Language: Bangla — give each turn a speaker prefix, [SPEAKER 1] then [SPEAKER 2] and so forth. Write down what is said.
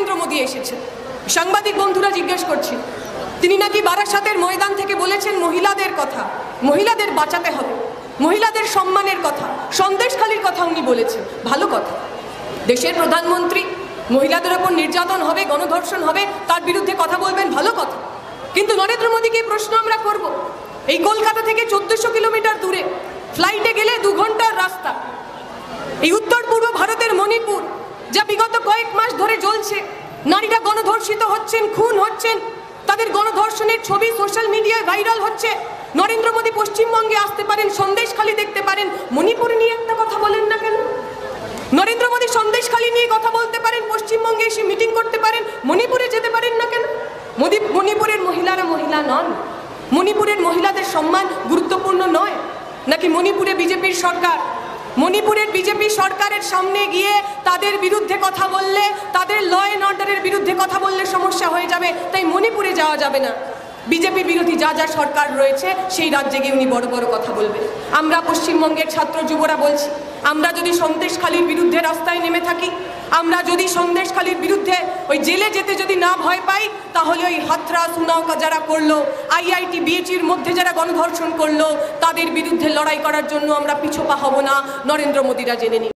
[SPEAKER 1] নরেন্দ্র মোদী এসেছে সাংবাদিক বন্ধুরা জিজ্ঞেস করছি তিনি নাকি বারাসাতের ময়দান থেকে বলেছেন মহিলাদের কথা মহিলাদের বাঁচাতে হবে মহিলাদের সম্মানের কথা সন্দেশখালীর কথা উনি বলেছেন ভালো কথা দেশের প্রধানমন্ত্রী মহিলাদের ওপর নির্যাতন হবে গণধর্ষণ হবে তার বিরুদ্ধে কথা বলবেন ভালো কথা কিন্তু নরেন্দ্র মোদীকে প্রশ্ন আমরা করব এই কলকাতা থেকে চোদ্দশো কিলোমিটার দূরে ফ্লাইটে গেলে দু ঘন্টার রাস্তা এই উত্তর পূর্ব ভারতের মণিপুর যা বিগত কয়েক মাস ধরে চলছে নারীরা গণধর্ষিত হচ্ছেন খুন হচ্ছেন তাদের গণধর্ষণের ছবি সোশ্যাল মিডিয়ায় ভাইরাল হচ্ছে নরেন্দ্র মোদী পশ্চিমবঙ্গে আসতে পারেন সন্দেশখালি দেখতে পারেন মণিপুর নিয়ে একটা কথা বলেন না কেন নরেন্দ্র মোদী সন্দেশখালী নিয়ে কথা বলতে পারেন পশ্চিমবঙ্গে এসে মিটিং করতে পারেন মণিপুরে যেতে পারেন না কেন মোদী মণিপুরের মহিলারা মহিলা নন মণিপুরের মহিলাদের সম্মান গুরুত্বপূর্ণ নয় নাকি মণিপুরে বিজেপির সরকার মণিপুরের বিজেপি সরকারের সামনে গিয়ে তাদের বিরুদ্ধে কথা বললে তাদের ল অ্যান্ড অর্ডারের বিরুদ্ধে কথা বললে সমস্যা হয়ে যাবে তাই মণিপুরে যাওয়া যাবে না বিজেপি বিরোধী যা যা সরকার রয়েছে সেই রাজ্যে গিয়ে উনি বড় বড় কথা বলবেন আমরা পশ্চিমবঙ্গের ছাত্র যুবরা বলছি আমরা যদি সন্দেশখালীর বিরুদ্ধে রাস্তায় নেমে থাকি আমরা যদি সন্দেশখালীর বিরুদ্ধে ওই জেলে যেতে যদি না ভয় পাই তাহলে ওই হাতরা সুনাওকা যারা করলো আইআইটি বিএটির মধ্যে যারা গণধর্ষণ করলো তাদের বিরুদ্ধে লড়াই করার জন্য আমরা পিছপা হব না নরেন্দ্র মোদীরা জেনে নিই